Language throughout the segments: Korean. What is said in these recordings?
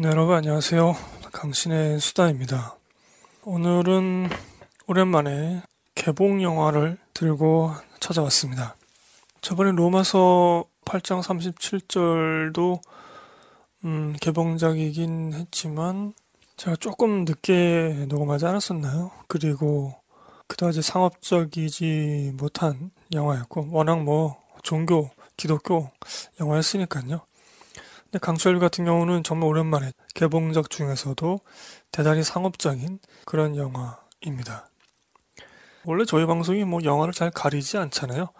네, 여러분 안녕하세요. 강신의 수다입니다. 오늘은 오랜만에 개봉 영화를 들고 찾아왔습니다. 저번에 로마서 8장 37절도 음, 개봉작이긴 했지만 제가 조금 늦게 녹음하지 않았었나요? 그리고 그다지 상업적이지 못한 영화였고 워낙 뭐 종교, 기독교 영화였으니까요. 근데 강철 같은 경우는 정말 오랜만에 개봉작 중에서도 대단히 상업적인 그런 영화입니다. 원래 저희 방송이 뭐 영화를 잘 가리지 않잖아요.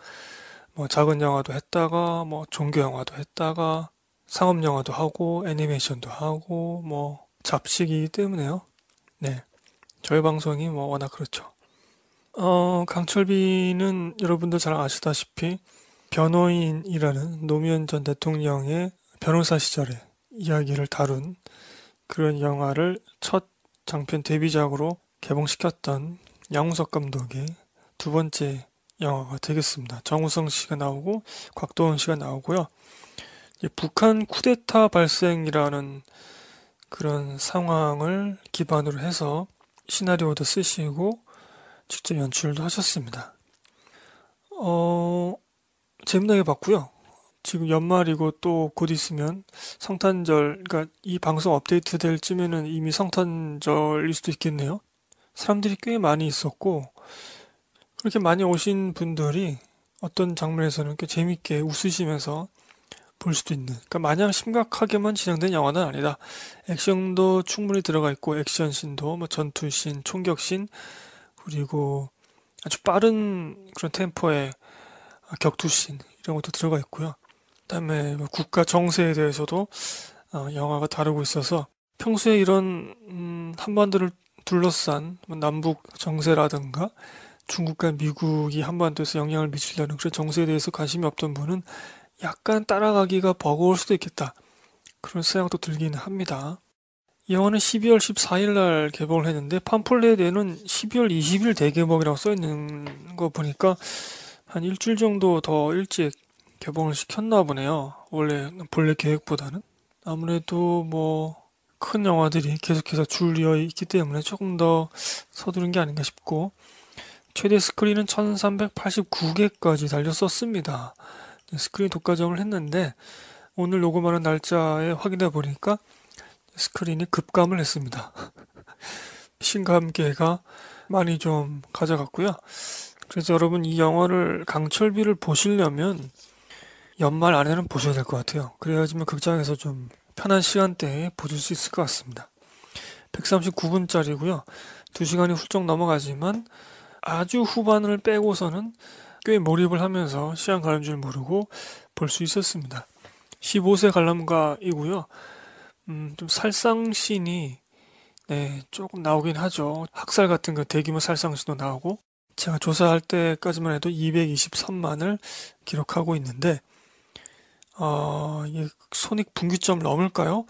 뭐 작은 영화도 했다가 뭐 종교 영화도 했다가 상업 영화도 하고 애니메이션도 하고 뭐 잡식이기 때문에요. 네. 저희 방송이 뭐 워낙 그렇죠. 어, 강철비는 여러분들 잘 아시다시피 변호인이라는 노무현 전 대통령의 변호사 시절의 이야기를 다룬 그런 영화를 첫 장편 데뷔작으로 개봉시켰던 양우석 감독의 두 번째 영화가 되겠습니다. 정우성 씨가 나오고 곽도원 씨가 나오고요. 북한 쿠데타 발생이라는 그런 상황을 기반으로 해서 시나리오도 쓰시고 직접 연출도 하셨습니다. 어, 재미나게 봤고요. 지금 연말이고 또 곧 있으면 성탄절, 그러니까 이 방송 업데이트 될 쯤에는 이미 성탄절일 수도 있겠네요. 사람들이 꽤 많이 있었고, 그렇게 많이 오신 분들이 어떤 장면에서는 꽤 재밌게 웃으시면서 볼 수도 있는. 그러니까 마냥 심각하게만 진행된 영화는 아니다. 액션도 충분히 들어가 있고 액션 씬도 뭐 전투 씬, 총격 씬 그리고 아주 빠른 그런 템포의 격투 씬 이런 것도 들어가 있고요. 그다음에 뭐 국가 정세에 대해서도 어, 영화가 다루고 있어서 평소에 이런 음, 한반도를 둘러싼 뭐 남북 정세라든가 중국과 미국이 한반도에서 영향을 미치려는 그런 정세에 대해서 관심이 없던 분은 약간 따라가기가 버거울 수도 있겠다. 그런 생각도 들긴 합니다. 이 영화는 12월 14일 날 개봉을 했는데 팜플렛에는 12월 20일 대개봉이라고 써 있는 거 보니까 한 일주일 정도 더 일찍 개봉을 시켰나 보네요. 원래 본래 계획보다는 아무래도 뭐 큰 영화들이 계속해서 줄이어 있기 때문에 조금 더 서두른 게 아닌가 싶고 최대 스크린은 1389개까지 달렸었습니다. 스크린 독과점을 했는데 오늘 녹음하는 날짜에 확인해 보니까 스크린이 급감을 했습니다. 신감계가 많이 좀 가져갔고요. 그래서 여러분 이 영화를 강철비를 보시려면 연말 안에는 보셔야 될 것 같아요. 그래야지만 극장에서 좀 편한 시간대에 보실 수 있을 것 같습니다. 139분짜리고요. 2시간이 훌쩍 넘어가지만 아주 후반을 빼고서는 꽤 몰입을 하면서 시간 가는 줄 모르고 볼 수 있었습니다. 15세 관람가이고요. 음, 좀살상신이 네, 조금 나오긴 하죠. 학살 같은 그 대규모 살상신도 나오고 제가 조사할 때까지만 해도 223만을 기록하고 있는데 아, 이게 손익 분기점 넘을까요?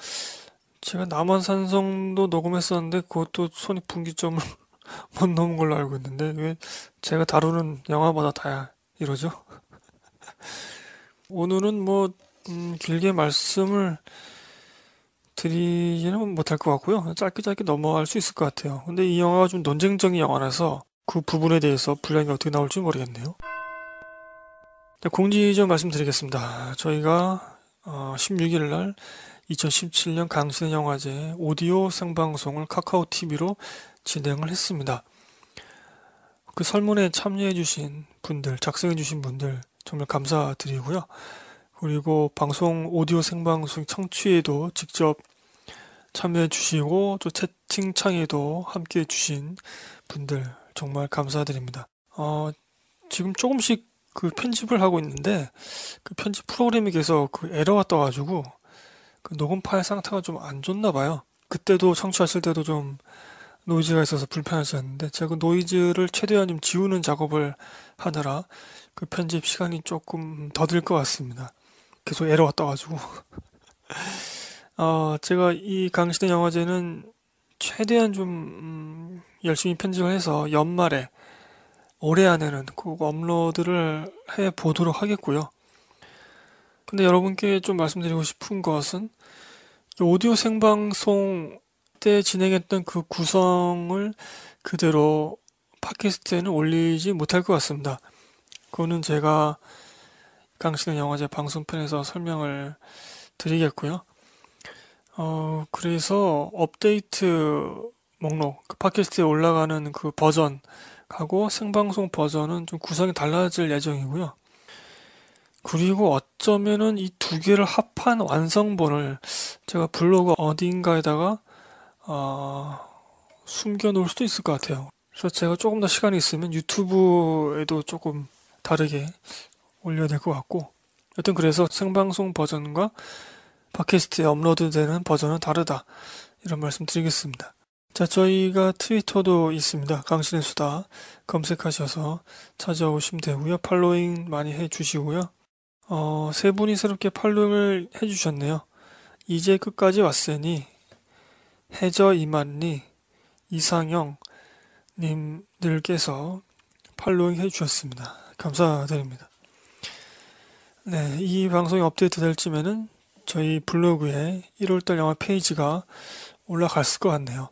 제가 남한산성도 녹음했었는데 그것도 손익 분기점을 못 넘은 걸로 알고 있는데 왜 제가 다루는 영화마다 다 이러죠? 오늘은 뭐 음, 길게 말씀을 드리지는 못할 것 같고요. 짧게 짧게 넘어갈 수 있을 것 같아요. 근데 이 영화가 좀 논쟁적인 영화라서 그 부분에 대해서 분량이 어떻게 나올지 모르겠네요. 네, 공지 좀 말씀드리겠습니다. 저희가 16일 어, 날 2017년 강신의 영화제 오디오 생방송을 카카오 TV로 진행을 했습니다. 그 설문에 참여해주신 분들, 작성해주신 분들 정말 감사드리고요. 그리고 방송 오디오 생방송 청취에도 직접 참여해주시고 또 채팅창에도 함께해주신 분들 정말 감사드립니다. 어, 지금 조금씩 그 편집을 하고 있는데 그 편집 프로그램이 계속 그 에러가 떠가지고 그 녹음 파일 상태가 좀 안 좋나 봐요. 그때도 청취하실 때도 좀 노이즈가 있어서 불편하셨는데 제가 그 노이즈를 최대한 좀 지우는 작업을 하느라 그 편집 시간이 조금 더 들 것 같습니다. 계속 에러가 떠가지고. 어, 제가 이 강시대 영화제는 최대한 좀 음, 열심히 편집을 해서 연말에 올해 안에는 꼭 업로드를 해 보도록 하겠고요. 근데 여러분께 좀 말씀드리고 싶은 것은 오디오 생방송 때 진행했던 그 구성을 그대로 팟캐스트에는 올리지 못할 것 같습니다. 그거는 제가 강신의 영화제 방송편에서 설명을 드리겠고요. 어, 그래서 업데이트 목록, 그 팟캐스트에 올라가는 그 버전, 하고 생방송 버전은 좀 구성이 달라질 예정이고요. 그리고 어쩌면은 이 두 개를 합한 완성본을 제가 블로그 어딘가에다가 어, 숨겨 놓을 수도 있을 것 같아요. 그래서 제가 조금 더 시간이 있으면 유튜브에도 조금 다르게 올려야 될 것 같고 여튼 그래서 생방송 버전과 팟캐스트에 업로드되는 버전은 다르다 이런 말씀 드리겠습니다. 자, 저희가 트위터도 있습니다. 강신의 수다 검색하셔서 찾아오시면 되고요. 팔로잉 많이 해주시고요. 어, 세 분이 새롭게 팔로잉을 해주셨네요. 이제 끝까지 왔으니 해저 이만니이상형 님들께서 팔로잉 해주셨습니다. 감사드립니다. 네, 이 방송이 업데이트 될쯤에는 저희 블로그에 1월달 영화 페이지가 올라갔을 것 같네요.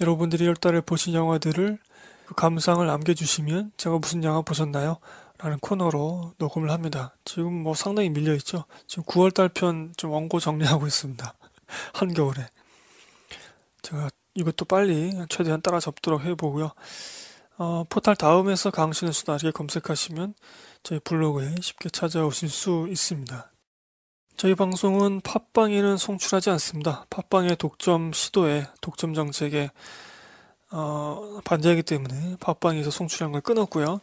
여러분들이 1 0달에 보신 영화들을 그 감상을 남겨주시면 제가 무슨 영화 보셨나요? 라는 코너로 녹음을 합니다. 지금 뭐 상당히 밀려있죠? 지금 9월달 편 좀 원고 정리하고 있습니다. 한겨울에. 제가 이것도 빨리 최대한 따라 접도록 해보고요. 어, 포탈 다음에서 강신의 수다 이렇게 검색하시면 저희 블로그에 쉽게 찾아오실 수 있습니다. 저희 방송은 팟빵에는 송출하지 않습니다. 팟빵의 독점 시도에 독점 정책에 어, 반대하기 때문에 팟빵에서 송출한 걸 끊었고요.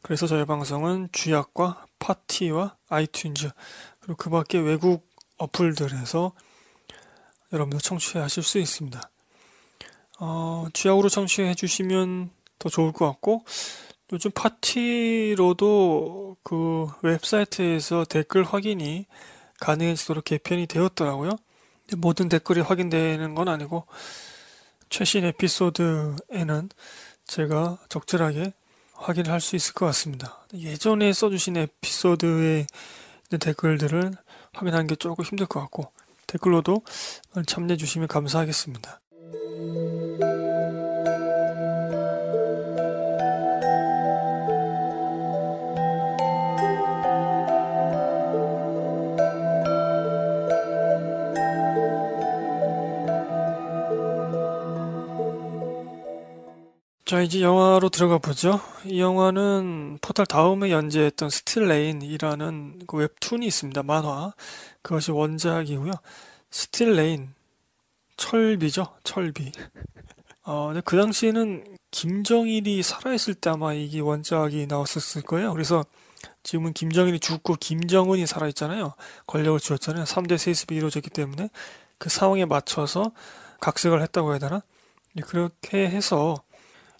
그래서 저희 방송은 주약과 파티와 아이튠즈 그리고 그 밖에 외국 어플들에서 여러분들 청취하실 수 있습니다. 어, 주약으로 청취해 주시면 더 좋을 것 같고 요즘 파티로도 그 웹사이트에서 댓글 확인이 가능해지도록 개편이 되었더라고요. 모든 댓글이 확인되는 건 아니고 최신 에피소드에는 제가 적절하게 확인을 할수 있을 것 같습니다. 예전에 써주신 에피소드의 댓글들은 확인하는 게 조금 힘들 것 같고 댓글로도 참여해 주시면 감사하겠습니다. 자, 이제 영화로 들어가 보죠. 이 영화는 포탈 다음에 연재했던 스틸레인이라는 그 웹툰이 있습니다. 만화. 그것이 원작이고요. 스틸레인. 철비죠. 철비. 어, 그 당시에는 김정일이 살아있을 때 아마 이게 원작이 나왔었을 거예요. 그래서 지금은 김정일이 죽고 김정은이 살아있잖아요. 권력을 주었잖아요 3대 세습이 이루어졌기 때문에 그 상황에 맞춰서 각색을 했다고 해야 되나? 네, 그렇게 해서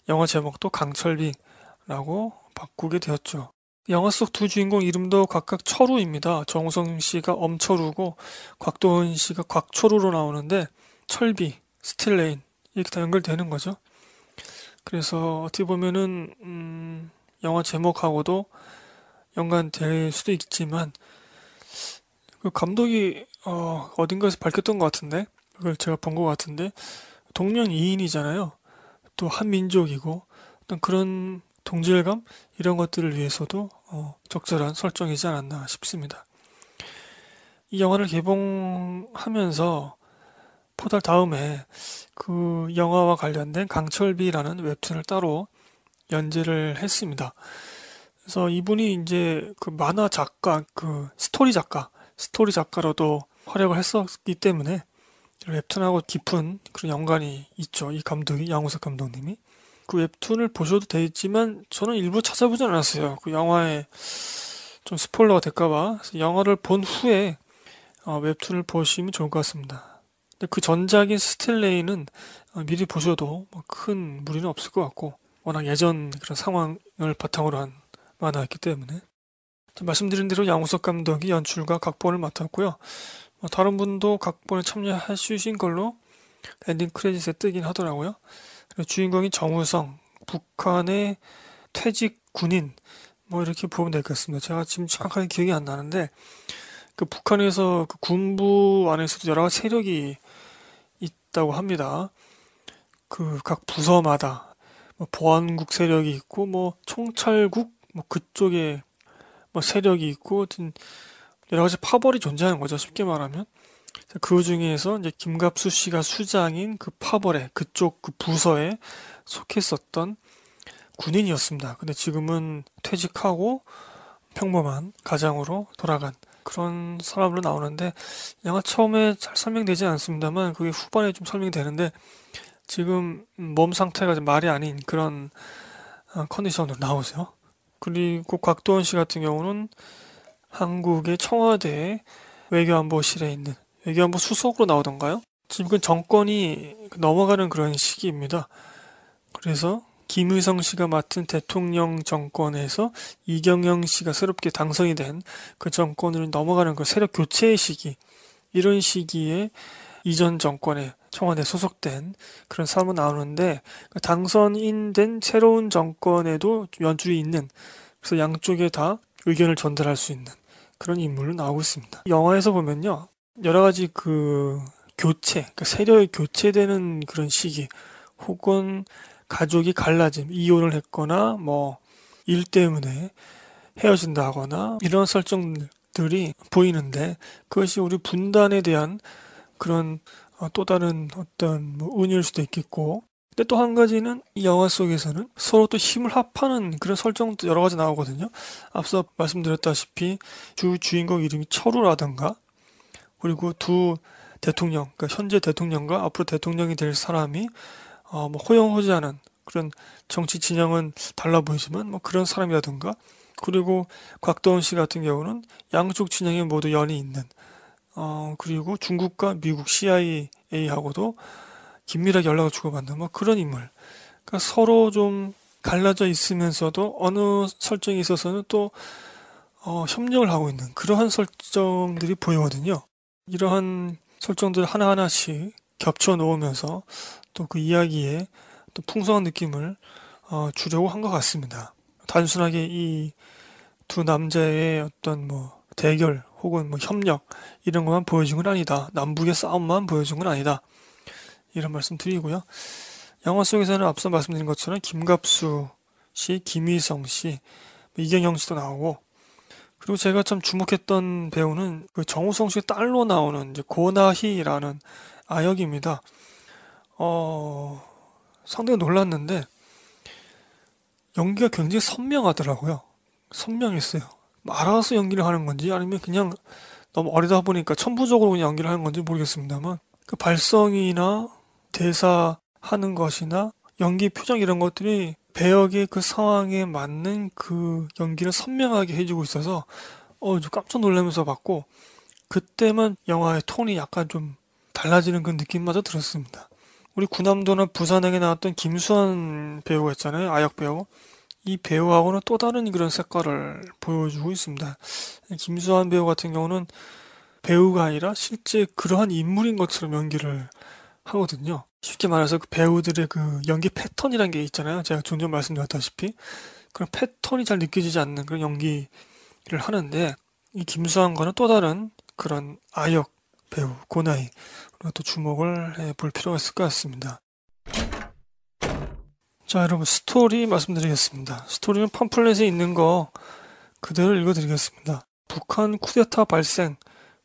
영화 제목도 강철비라고 바꾸게 되었죠. 영화 속 두 주인공 이름도 각각 철우입니다. 정우성 씨가 엄철우고 곽도은 씨가 곽철우로 나오는데 철비, 스틸레인 이렇게 다 연결되는 거죠. 그래서 어떻게 보면은 음, 영화 제목하고도 연관될 수도 있지만 그 감독이 어, 어딘가에서 밝혔던 것 같은데 그걸 제가 본 것 같은데 동명 이인이잖아요. 또 한민족이고 어떤 그런 동질감 이런 것들을 위해서도 어, 적절한 설정이지 않았나 싶습니다. 이 영화를 개봉하면서 포털 다음에 그 영화와 관련된 강철비라는 웹툰을 따로 연재를 했습니다. 그래서 이분이 이제 그 만화 작가, 그 스토리 작가, 스토리 작가로도 활약을 했었기 때문에 웹툰하고 깊은 그런 연관이 있죠. 이 감독이 양우석 감독님이 그 웹툰을 보셔도 되지만 저는 일부 찾아보진 않았어요. 그 영화에 좀 스포일러가 될까봐 영화를 본 후에 어, 웹툰을 보시면 좋을 것 같습니다. 근데 그 전작인 스틸레이는 어, 미리 보셔도 뭐 큰 무리는 없을 것 같고 워낙 예전 그런 상황을 바탕으로 한 만화였기 때문에 말씀드린 대로 양우석 감독이 연출과 각본을 맡았고요. 어, 다른 분도 각본에 참여하신 걸로 엔딩 크레딧에 뜨긴 하더라고요. 주인공이 정우성, 북한의 퇴직 군인 뭐 이렇게 보면 될 것 같습니다. 제가 지금 정확하게 기억이 안 나는데 그 북한에서 그 군부 안에서도 여러 세력이 있다고 합니다. 그 각 부서마다 뭐 보안국 세력이 있고 뭐 총찰국 뭐 그쪽에 뭐 세력이 있고 하여 여러 가지 파벌이 존재하는 거죠. 쉽게 말하면. 그 중에서 이제 김갑수 씨가 수장인 그 파벌에 그쪽 그 부서에 속했었던 군인이었습니다. 근데 지금은 퇴직하고 평범한 가장으로 돌아간 그런 사람으로 나오는데 영화 처음에 잘 설명되지 않습니다만 그게 후반에 좀 설명되는데 이 지금 몸 상태가 말이 아닌 그런 어, 컨디션으로 나오세요. 그리고 곽도원 씨 같은 경우는 한국의 청와대 외교안보실에 있는 외교안보 수석으로 나오던가요? 지금 그 정권이 넘어가는 그런 시기입니다. 그래서 김유성 씨가 맡은 대통령 정권에서 이경영 씨가 새롭게 당선이 된 그 정권으로 넘어가는 그 세력 교체의 시기 이런 시기에 이전 정권에 청와대 소속된 그런 사람은 나오는데 그러니까 당선인된 새로운 정권에도 연줄이 있는 그래서 양쪽에 다 의견을 전달할 수 있는 그런 인물로 나오고 있습니다. 영화에서 보면요. 여러 가지 그 교체, 그 세력이 교체되는 그런 시기, 혹은 가족이 갈라짐, 이혼을 했거나 뭐 일 때문에 헤어진다거나 이런 설정들이 보이는데 그것이 우리 분단에 대한 그런 어, 또 다른 어떤 뭐은일 수도 있겠고 근데 또 한 가지는 이 영화 속에서는 서로 또 힘을 합하는 그런 설정도 여러 가지 나오거든요. 앞서 말씀드렸다시피 주 주인공 이름이 철우라던가 그리고 두 대통령, 그러니까 현재 대통령과 앞으로 대통령이 될 사람이 어, 뭐 호영호지하는 그런 정치 진영은 달라 보이지만 뭐 그런 사람이라든가 그리고 곽도원 씨 같은 경우는 양쪽 진영에 모두 연이 있는 어, 그리고 중국과 미국 CIA하고도 긴밀하게 연락을 주고받는 뭐 그런 인물. 그러니까 서로 좀 갈라져 있으면서도 어느 설정에 있어서는 또 어, 협력을 하고 있는 그러한 설정들이 보이거든요. 이러한 설정들 하나하나씩 겹쳐 놓으면서 또 그 이야기에 또 풍성한 느낌을 어, 주려고 한 것 같습니다. 단순하게 이 두 남자의 어떤 뭐 대결 혹은 뭐 협력 이런 것만 보여준 건 아니다. 남북의 싸움만 보여준 건 아니다. 이런 말씀 드리고요. 영화 속에서는 앞서 말씀드린 것처럼 김갑수 씨, 김희성 씨, 뭐 이경영 씨도 나오고 그리고 제가 참 주목했던 배우는 그 정우성 씨 딸로 나오는 이제 고나희라는 아역입니다. 어, 상당히 놀랐는데 연기가 굉장히 선명하더라고요. 선명했어요. 알아서 연기를 하는 건지 아니면 그냥 너무 어리다 보니까 천부적으로 그냥 연기를 하는 건지 모르겠습니다만 그 발성이나 대사하는 것이나 연기 표정 이런 것들이 배역의 그 상황에 맞는 그 연기를 선명하게 해주고 있어서 어, 좀 깜짝 놀라면서 봤고 그때만 영화의 톤이 약간 좀 달라지는 그 느낌마저 들었습니다. 우리 군함도나 부산행에 나왔던 김수환 배우가 있잖아요. 아역 배우. 이 배우하고는 또 다른 그런 색깔을 보여주고 있습니다. 김수환 배우 같은 경우는 배우가 아니라 실제 그러한 인물인 것처럼 연기를 하거든요. 쉽게 말해서 그 배우들의 그 연기 패턴이란 게 있잖아요. 제가 종종 말씀드렸다시피 그런 패턴이 잘 느껴지지 않는 그런 연기를 하는데 이 김수환과는 또 다른 그런 아역 배우 고나이 그리고 또 주목을 해 볼 필요가 있을 것 같습니다. 자 여러분 스토리 말씀드리겠습니다. 스토리는 팜플렛에 있는 거 그대로 읽어드리겠습니다. 북한 쿠데타 발생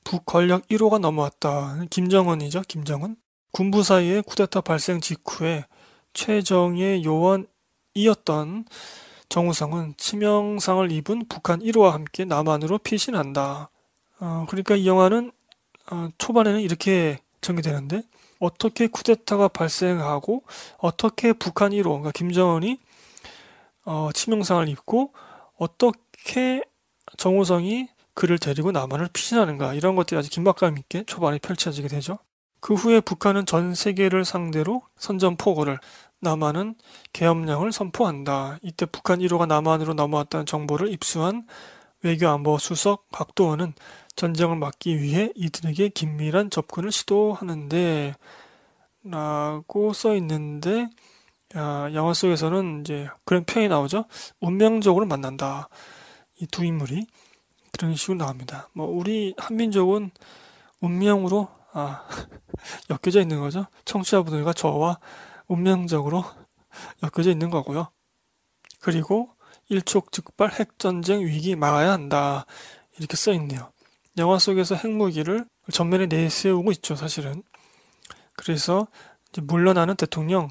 북권력 1호가 넘어왔다. 김정은이죠. 김정은. 군부 사이에 쿠데타 발생 직후에 최정의 요원이었던 정우성은 치명상을 입은 북한 1호와 함께 남한으로 피신한다. 어, 그러니까 이 영화는 어, 초반에는 이렇게 전개되는데 어떻게 쿠데타가 발생하고 어떻게 북한 1호 그러니까 김정은이 어, 치명상을 입고 어떻게 정우성이 그를 데리고 남한을 피신하는가 이런 것들이 아주 긴박감 있게 초반에 펼쳐지게 되죠. 그 후에 북한은 전 세계를 상대로 선전포고를 남한은 계엄령을 선포한다. 이때 북한 1호가 남한으로 넘어왔다는 정보를 입수한 외교안보수석 박도원은 전쟁을 막기 위해 이들에게 긴밀한 접근을 시도하는데 라고 써 있는데 야, 아, 영화 속에서는 이제 그런 표현이 나오죠. 운명적으로 만난다. 이 두 인물이 그런 식으로 나옵니다. 뭐 우리 한민족은 운명으로 아, 엮여져 있는 거죠. 청취자분들과 저와 운명적으로 엮여져 있는 거고요. 그리고 일촉즉발 핵전쟁 위기 막아야 한다. 이렇게 써 있네요. 영화 속에서 핵무기를 전면에 내세우고 있죠, 사실은. 그래서 물러나는 대통령,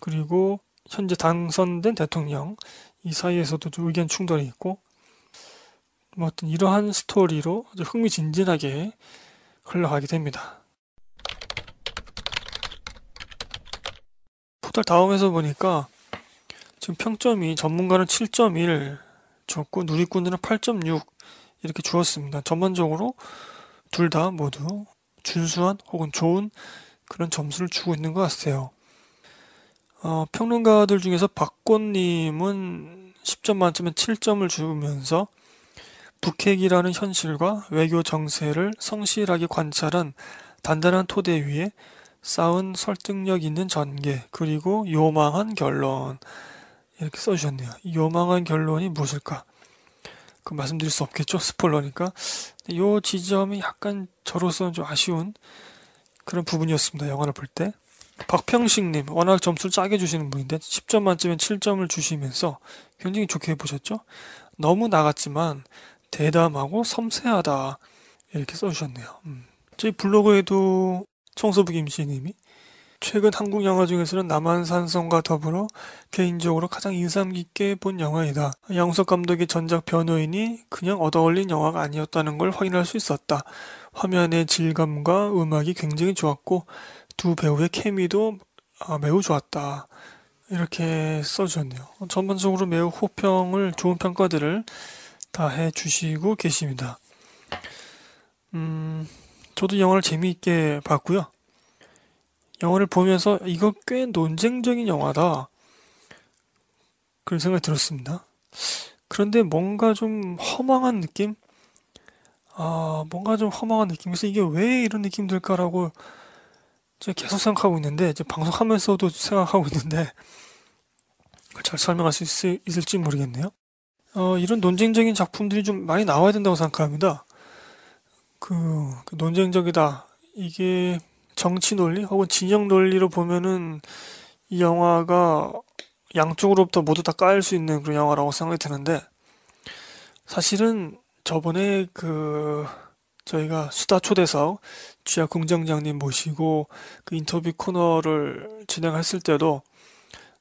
그리고 현재 당선된 대통령, 이 사이에서도 좀 의견 충돌이 있고, 뭐 어떤 이러한 스토리로 흥미진진하게 흘러가게 됩니다. 포털 다음에서 보니까 지금 평점이 전문가는 7.1 줬고 누리꾼들은 8.6 이렇게 주었습니다. 전반적으로 둘 다 모두 준수한 혹은 좋은 그런 점수를 주고 있는 것 같아요. 어, 평론가들 중에서 박권님은 10점 만점에 7점을 주면서 북핵이라는 현실과 외교 정세를 성실하게 관찰한 단단한 토대 위에 쌓은 설득력 있는 전개 그리고 요망한 결론 이렇게 써주셨네요. 요망한 결론이 무엇일까? 그 말씀드릴 수 없겠죠 스포일러니까 요 지점이 약간 저로서는 좀 아쉬운 그런 부분이었습니다. 영화를 볼 때. 박평식님, 워낙 점수를 짜게 주시는 분인데 10점 만점에 7점을 주시면서 굉장히 좋게 보셨죠? 너무 나갔지만 대담하고 섬세하다 이렇게 써주셨네요. 음. 저희 블로그에도 청소부 김씨님이 최근 한국 영화 중에서는 남한산성과 더불어 개인적으로 가장 인상 깊게 본 영화이다. 양석 감독의 전작 변호인이 그냥 얻어올린 영화가 아니었다는 걸 확인할 수 있었다. 화면의 질감과 음악이 굉장히 좋았고 두 배우의 케미도 아, 매우 좋았다. 이렇게 써주셨네요. 전반적으로 매우 호평을 좋은 평가들을 다 해주시고 계십니다. 음, 저도 영화를 재미있게 봤고요. 영화를 보면서 이거 꽤 논쟁적인 영화다. 그런 생각이 들었습니다. 그런데 뭔가 좀 허망한 느낌? 아, 뭔가 좀 허망한 느낌. 그서 이게 왜 이런 느낌 들까라고 계속 생각하고 있는데, 이제 방송하면서도 생각하고 있는데, 잘 설명할 수 있, 있을지 모르겠네요. 어, 이런 논쟁적인 작품들이 좀 많이 나와야 된다고 생각합니다. 그, 그 논쟁적이다. 이게 정치 논리 혹은 진영 논리로 보면은 이 영화가 양쪽으로부터 모두 다 까일 수 있는 그런 영화라고 생각이 드는데 사실은 저번에 그 저희가 수다 초대석 주야 공장장님 모시고 그 인터뷰 코너를 진행했을 때도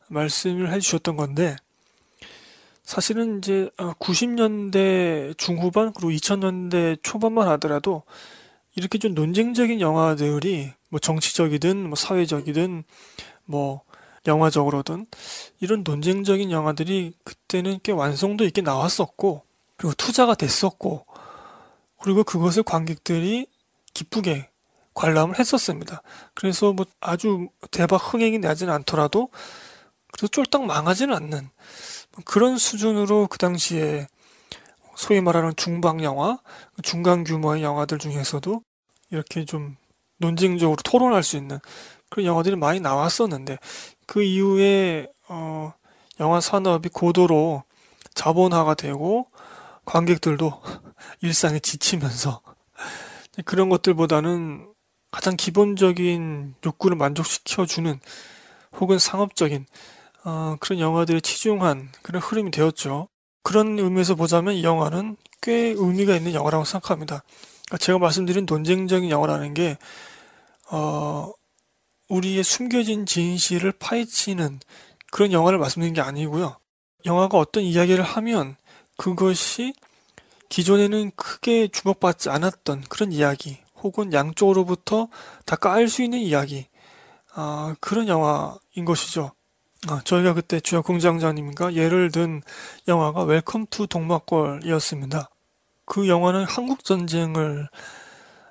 말씀을 해주셨던 건데 사실은 이제 90년대 어, 중후반 그리고 2000년대 초반만 하더라도 이렇게 좀 논쟁적인 영화들이 뭐 정치적이든 뭐 사회적이든 뭐 영화적으로든 이런 논쟁적인 영화들이 그때는 꽤 완성도 있게 나왔었고 그리고 투자가 됐었고 그리고 그것을 관객들이 기쁘게 관람을 했었습니다. 그래서 뭐 아주 대박 흥행이 나지는 않더라도 그래서 쫄딱 망하지는 않는 그런 수준으로 그 당시에 소위 말하는 중방 영화, 중간 규모의 영화들 중에서도 이렇게 좀논쟁적으로 토론할 수 있는 그런 영화들이 많이 나왔었는데 그 이후에 어, 영화 산업이 고도로 자본화가 되고 관객들도 일상에 지치면서 그런 것들보다는 가장 기본적인 욕구를 만족시켜주는 혹은 상업적인 어, 그런 영화들에 치중한 그런 흐름이 되었죠. 그런 의미에서 보자면 이 영화는 꽤 의미가 있는 영화라고 생각합니다. 그러니까 제가 말씀드린 논쟁적인 영화라는 게 어, 우리의 숨겨진 진실을 파헤치는 그런 영화를 말씀드린 게 아니고요. 영화가 어떤 이야기를 하면 그것이 기존에는 크게 주목받지 않았던 그런 이야기 혹은 양쪽으로부터 다 까일 수 있는 이야기 아, 그런 영화인 것이죠. 아, 저희가 그때 주역 공장장님과 예를 든 영화가 웰컴 투 동막골이었습니다. 그 영화는 한국 전쟁을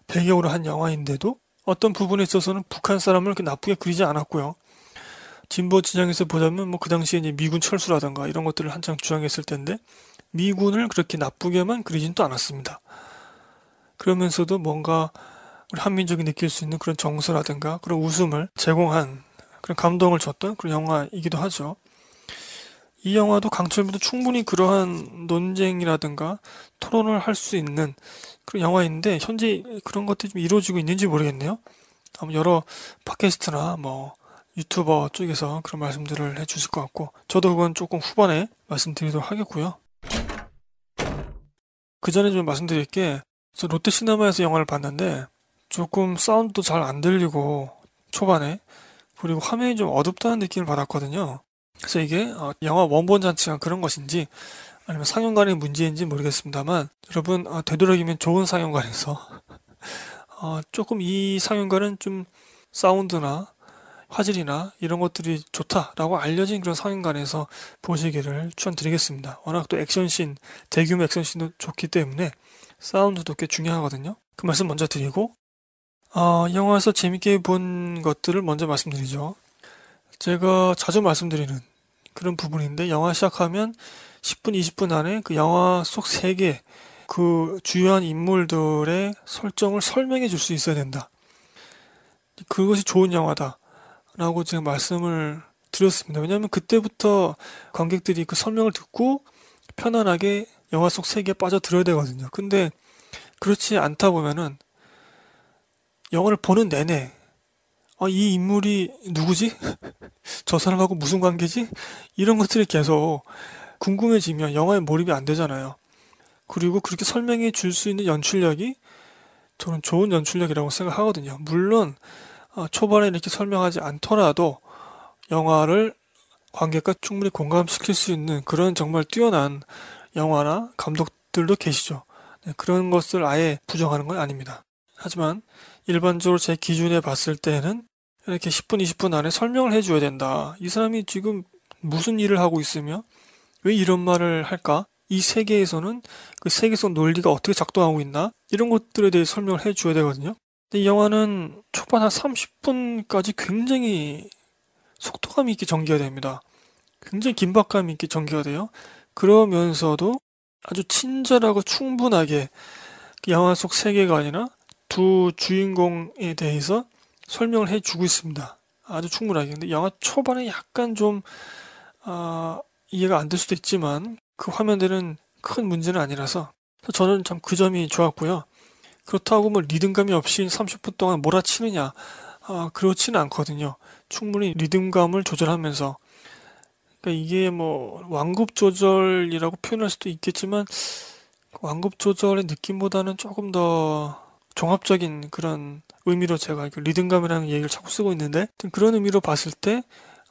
배경으로 한 영화인데도 어떤 부분에 있어서는 북한 사람을 그렇게 나쁘게 그리지 않았고요. 진보 진영에서 보자면 뭐 그 당시에 이제 미군 철수라든가 이런 것들을 한창 주장했을 텐데 미군을 그렇게 나쁘게만 그리진 또 않았습니다. 그러면서도 뭔가 우리 한민족이 느낄 수 있는 그런 정서라든가 그런 웃음을 제공한 그런 감동을 줬던 그런 영화이기도 하죠. 이 영화도 강철부도 충분히 그러한 논쟁이라든가 토론을 할 수 있는 그런 영화인데 현재 그런 것들이 좀 이루어지고 있는지 모르겠네요. 여러 팟캐스트나 뭐 유튜버 쪽에서 그런 말씀들을 해주실 것 같고 저도 그건 조금 후반에 말씀드리도록 하겠고요. 그 전에 좀 말씀드릴 게 롯데시네마에서 영화를 봤는데 조금 사운드도 잘 안 들리고 초반에 그리고 화면이 좀 어둡다는 느낌을 받았거든요. 그래서 이게 어, 영화 원본 잔치가 그런 것인지 아니면 상영관의 문제인지 모르겠습니다만 여러분 어, 되도록이면 좋은 상영관에서 어, 조금 이 상영관은 좀 사운드나 화질이나 이런 것들이 좋다라고 알려진 그런 상영관에서 보시기를 추천드리겠습니다. 워낙 또 액션씬, 대규모 액션씬도 좋기 때문에 사운드도 꽤 중요하거든요. 그 말씀 먼저 드리고 어, 영화에서 재밌게 본 것들을 먼저 말씀드리죠. 제가 자주 말씀드리는 그런 부분인데 영화 시작하면 10분, 20분 안에 그 영화 속 세계, 그 주요한 인물들의 설정을 설명해 줄 수 있어야 된다. 그것이 좋은 영화다. 라고 제가 말씀을 드렸습니다. 왜냐하면 그때부터 관객들이 그 설명을 듣고 편안하게 영화 속 세계에 빠져들어야 되거든요. 근데 그렇지 않다 보면은 영화를 보는 내내 아, 이 인물이 누구지? 저 사람하고 무슨 관계지? 이런 것들이 계속 궁금해지면 영화에 몰입이 안 되잖아요. 그리고 그렇게 설명해 줄 수 있는 연출력이 저는 좋은 연출력이라고 생각하거든요. 물론 어, 초반에 이렇게 설명하지 않더라도 영화를 관객과 충분히 공감시킬 수 있는 그런 정말 뛰어난 영화나 감독들도 계시죠. 네, 그런 것을 아예 부정하는 건 아닙니다. 하지만 일반적으로 제 기준에 봤을 때는 이렇게 10분, 20분 안에 설명을 해줘야 된다. 이 사람이 지금 무슨 일을 하고 있으며 왜 이런 말을 할까? 이 세계에서는 그 세계 속 논리가 어떻게 작동하고 있나? 이런 것들에 대해 설명을 해줘야 되거든요. 근데 이 영화는 초반 한 30분까지 굉장히 속도감 있게 전개가 됩니다. 굉장히 긴박감 있게 전개가 돼요. 그러면서도 아주 친절하고 충분하게 그 영화 속 세계가 아니라 두 주인공에 대해서 설명을 해주고 있습니다. 아주 충분하게. 근데 영화 초반에 약간 좀 어, 이해가 안 될 수도 있지만 그 화면들은 큰 문제는 아니라서 저는 참 그 점이 좋았고요. 그렇다고 뭐 리듬감이 없이 30분 동안 몰아치느냐 어, 그렇지는 않거든요. 충분히 리듬감을 조절하면서 그러니까 이게 뭐 완급 조절이라고 표현할 수도 있겠지만 완급 조절의 느낌보다는 조금 더 종합적인 그런 의미로 제가 리듬감이라는 얘기를 자꾸 쓰고 있는데 그런 의미로 봤을 때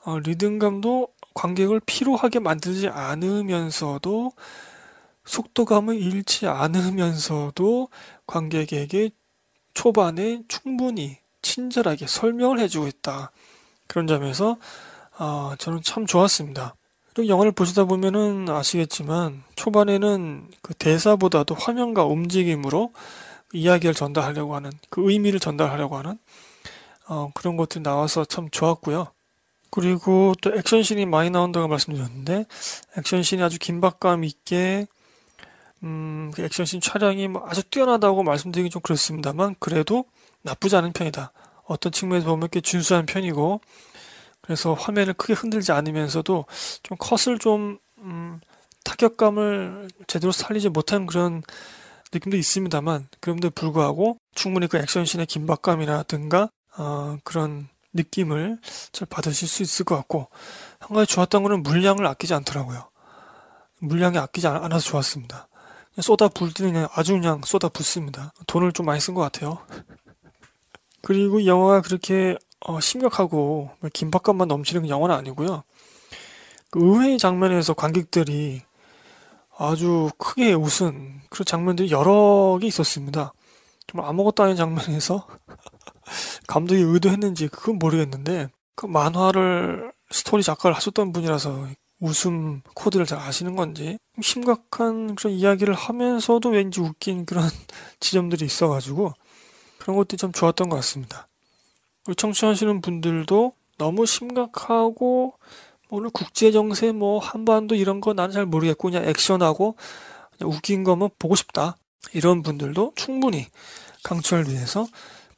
어, 리듬감도 관객을 피로하게 만들지 않으면서도 속도감을 잃지 않으면서도 관객에게 초반에 충분히 친절하게 설명을 해주고 있다. 그런 점에서 어, 저는 참 좋았습니다. 그리고 영화를 보시다 보면은 아시겠지만 초반에는 그 대사보다도 화면과 움직임으로 이야기를 전달하려고 하는 그 의미를 전달하려고 하는 어, 그런 것들이 나와서 참 좋았고요. 그리고 또 액션씬이 많이 나온다고 말씀드렸는데 액션씬이 아주 긴박감 있게 음, 그 액션씬 촬영이 뭐 아주 뛰어나다고 말씀드리기좀 그렇습니다만 그래도 나쁘지 않은 편이다. 어떤 측면에서 보면 꽤 준수한 편이고 그래서 화면을 크게 흔들지 않으면서도 좀 컷을 좀 음, 타격감을 제대로 살리지 못한 그런 느낌도 있습니다만 그럼에도 불구하고 충분히 그 액션씬의 긴박감이라든가 어, 그런 느낌을 잘 받으실 수 있을 것 같고 한 가지 좋았던 거는 물량을 아끼지 않더라고요. 물량이 아끼지 않아서 좋았습니다. 쏟아 부을 때는 그냥 아주 그냥 쏟아 붓습니다. 돈을 좀 많이 쓴 것 같아요. 그리고 영화가 그렇게 어, 심각하고 뭐 긴박감만 넘치는 영화는 아니고요. 그 의회의 장면에서 관객들이 아주 크게 웃은 그런 장면들이 여러 개 있었습니다. 정말 아무것도 아닌 장면에서 감독이 의도했는지 그건 모르겠는데 그 만화를 스토리 작가를 하셨던 분이라서 웃음 코드를 잘 아시는 건지 심각한 그런 이야기를 하면서도 왠지 웃긴 그런 지점들이 있어가지고 그런 것들이 참 좋았던 것 같습니다. 우리 청취하시는 분들도 너무 심각하고 뭐 오늘 국제 정세 뭐 한반도 이런 거 나는 잘 모르겠고 그냥 액션하고 그냥 웃긴 거만 뭐 보고 싶다 이런 분들도 충분히 강추를 위해서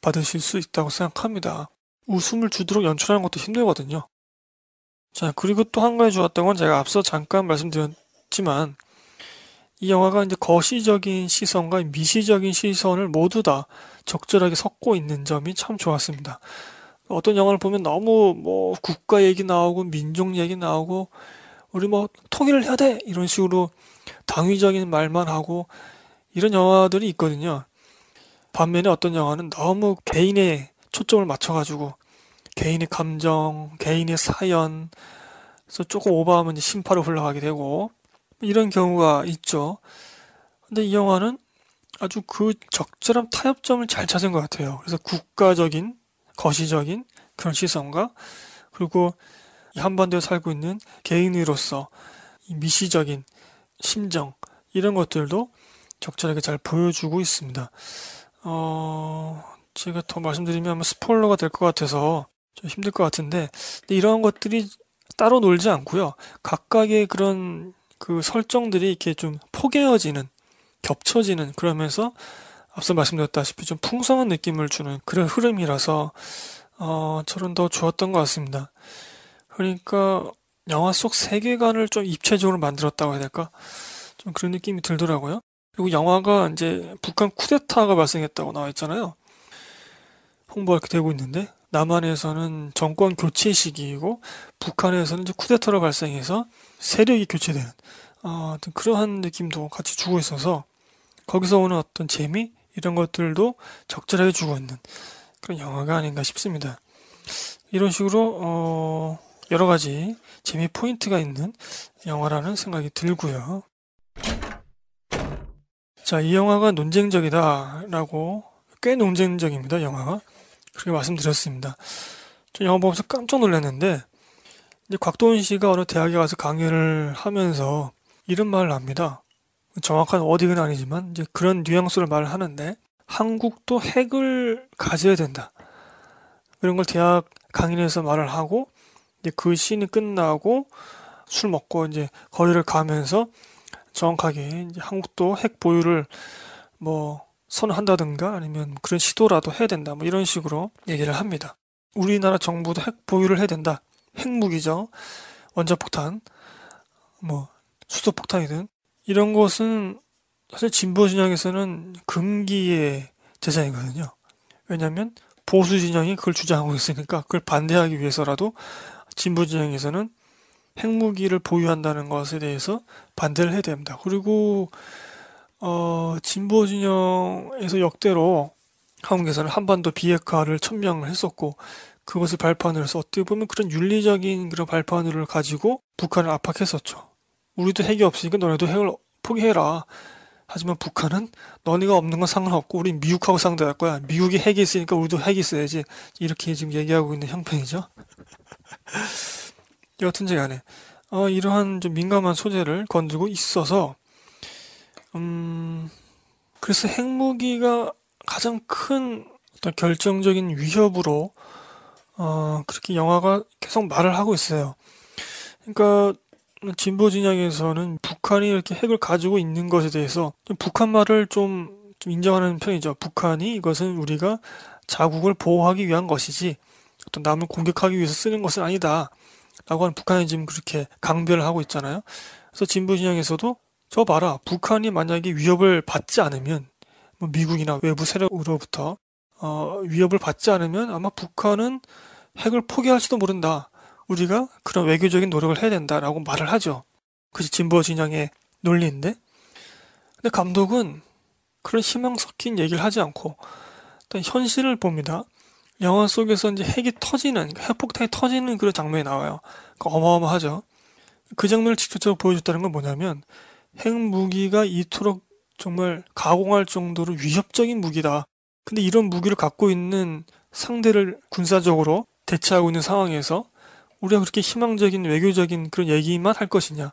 받으실 수 있다고 생각합니다. 웃음을 주도록 연출하는 것도 힘들거든요. 자 그리고 또 한 가지 좋았던 건 제가 앞서 잠깐 말씀드렸지만 이 영화가 이제 거시적인 시선과 미시적인 시선을 모두 다 적절하게 섞고 있는 점이 참 좋았습니다. 어떤 영화를 보면 너무 뭐 국가 얘기 나오고 민족 얘기 나오고 우리 뭐 통일을 해야 돼 이런 식으로 당위적인 말만 하고 이런 영화들이 있거든요. 반면에 어떤 영화는 너무 개인의 초점을 맞춰가지고 개인의 감정, 개인의 사연, 그래서 조금 오버하면 심파로 흘러가게 되고 이런 경우가 있죠. 근데 이 영화는 아주 그 적절한 타협점을 잘 찾은 것 같아요. 그래서 국가적인 거시적인 그런 시선과 그리고 한반도에 살고 있는 개인으로서 미시적인 심정 이런 것들도 적절하게 잘 보여주고 있습니다. 어, 제가 더 말씀드리면 스포일러가 될 것 같아서 좀 힘들 것 같은데 이런 것들이 따로 놀지 않고요. 각각의 그런 그 설정들이 이렇게 좀 포개어지는 겹쳐지는 그러면서 앞서 말씀드렸다시피 좀 풍성한 느낌을 주는 그런 흐름이라서 어, 저는 더 좋았던 것 같습니다. 그러니까 영화 속 세계관을 좀 입체적으로 만들었다고 해야 될까? 좀 그런 느낌이 들더라고요. 그리고 영화가 이제 북한 쿠데타가 발생했다고 나와 있잖아요. 홍보가 이렇게 되고 있는데 남한에서는 정권 교체 시기이고 북한에서는 이제 쿠데타로 발생해서 세력이 교체되는 어, 그러한 느낌도 같이 주고 있어서 거기서 오는 어떤 재미 이런 것들도 적절하게 주고 있는 그런 영화가 아닌가 싶습니다. 이런 식으로 어 여러 가지 재미 포인트가 있는 영화라는 생각이 들고요. 자, 이 영화가 논쟁적이다라고 꽤 논쟁적입니다. 영화가 그렇게 말씀드렸습니다. 저 영화 보면서 깜짝 놀랐는데 이제 곽도훈 씨가 어느 대학에 가서 강연을 하면서 이런 말을 합니다. 정확한 워딩은 아니지만 이제 그런 뉘앙스를말 하는데 한국도 핵을 가져야 된다. 이런 걸 대학 강의에서 말을 하고 이제 그 시인이 끝나고 술 먹고 이제 거리를 가면서 정확하게 이제 한국도 핵 보유를 뭐 선한다든가 아니면 그런 시도라도 해야 된다 뭐 이런 식으로 얘기를 합니다. 우리나라 정부도 핵 보유를 해야 된다. 핵무기죠. 원자폭탄, 뭐 수소폭탄이든 이런 것은 사실 진보 진영에서는 금기의 대상이거든요. 왜냐하면 보수 진영이 그걸 주장하고 있으니까 그걸 반대하기 위해서라도 진보 진영에서는 핵무기를 보유한다는 것에 대해서 반대를 해야 됩니다. 그리고 어, 진보 진영에서 역대로 한국에서는 한반도 비핵화를 천명을 했었고 그것을 발판으로 해서 어떻게 보면 그런 윤리적인 그런 발판을 가지고 북한을 압박했었죠. 우리도 핵이 없으니까 너네도 핵을 포기해라. 하지만 북한은 너네가 없는 건 상관없고 우리 미국하고 상대할 거야. 미국이 핵이 있으니까 우리도 핵이 있어야지. 이렇게 지금 얘기하고 있는 형편이죠. 여튼지 간에 어, 이러한 좀 민감한 소재를 건지고 있어서 음, 그래서 핵무기가 가장 큰 어떤 결정적인 위협으로 어, 그렇게 영화가 계속 말을 하고 있어요. 그러니까 진보 진영에서는 북한이 이렇게 핵을 가지고 있는 것에 대해서 북한 말을 좀, 좀 인정하는 편이죠. 북한이 이것은 우리가 자국을 보호하기 위한 것이지 어떤 남을 공격하기 위해서 쓰는 것은 아니다. 라고 하는 북한이 지금 그렇게 강변을 하고 있잖아요. 그래서 진보 진영에서도 저 봐라. 북한이 만약에 위협을 받지 않으면 뭐 미국이나 외부 세력으로부터 어, 위협을 받지 않으면 아마 북한은 핵을 포기할지도 모른다. 우리가 그런 외교적인 노력을 해야 된다라고 말을 하죠. 그것 진보 진영의 논리인데. 근데 감독은 그런 희망 섞인 얘기를 하지 않고 일단 현실을 봅니다. 영화 속에서 이제 핵이 터지는 그러니까 핵폭탄이 터지는 그런 장면이 나와요. 그러니까 어마어마하죠. 그 장면을 직접적으로 보여줬다는 건 뭐냐면 핵무기가 이토록 정말 가공할 정도로 위협적인 무기다. 근데 이런 무기를 갖고 있는 상대를 군사적으로 대체하고 있는 상황에서 우리가 그렇게 희망적인 외교적인 그런 얘기만 할 것이냐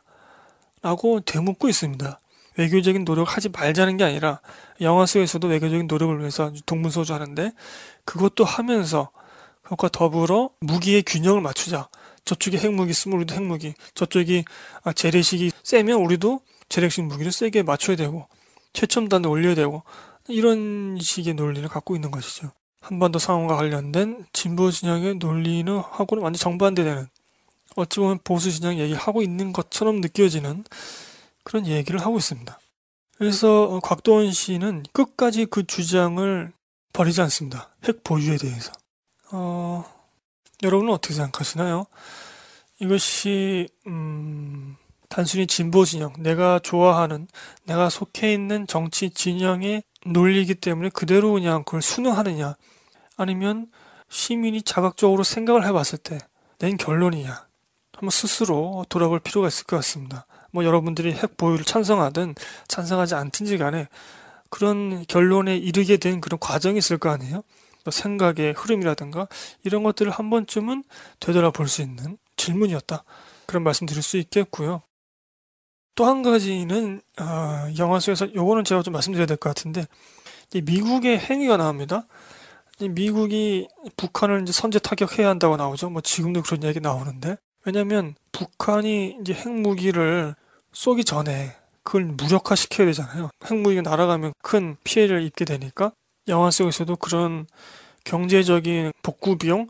라고 되묻고 있습니다. 외교적인 노력하지 을 말자는 게 아니라 영화 속에서도 외교적인 노력을 위해서 동문서주 하는데 그것도 하면서 그것과 더불어 무기의 균형을 맞추자. 저쪽이 핵무기 쓰면 우리도 핵무기, 저쪽이 아, 재래식이 세면 우리도 재래식 무기를 세게 맞춰야 되고 최첨단을 올려야 되고 이런 식의 논리를 갖고 있는 것이죠. 한반도 상황과 관련된 진보 진영의 논리는 하고는 완전 정반대되는 어찌 보면 보수 진영 얘기하고 있는 것처럼 느껴지는 그런 얘기를 하고 있습니다. 그래서 어, 곽도원 씨는 끝까지 그 주장을 버리지 않습니다. 핵 보유에 대해서. 어, 여러분은 어떻게 생각하시나요? 이것이 음, 단순히 진보 진영, 내가 좋아하는, 내가 속해 있는 정치 진영의 논리이기 때문에 그대로 그냥 그걸 순응하느냐 아니면 시민이 자각적으로 생각을 해봤을 때 낸 결론이냐 한번 스스로 돌아볼 필요가 있을 것 같습니다. 뭐 여러분들이 핵 보유를 찬성하든 찬성하지 않든지 간에 그런 결론에 이르게 된 그런 과정이 있을 거 아니에요? 생각의 흐름이라든가 이런 것들을 한 번쯤은 되돌아볼 수 있는 질문이었다. 그런 말씀 드릴 수 있겠고요. 또한 가지는 어, 영화 속에서 요거는 제가 좀 말씀드려야 될 것 같은데 미국의 행위가 나옵니다. 미국이 북한을 이제 선제 타격해야 한다고 나오죠. 뭐 지금도 그런 얘기 나오는데 왜냐하면 북한이 이제 핵무기를 쏘기 전에 그걸 무력화 시켜야 되잖아요. 핵무기가 날아가면 큰 피해를 입게 되니까 영화 속에서도 그런 경제적인 복구 비용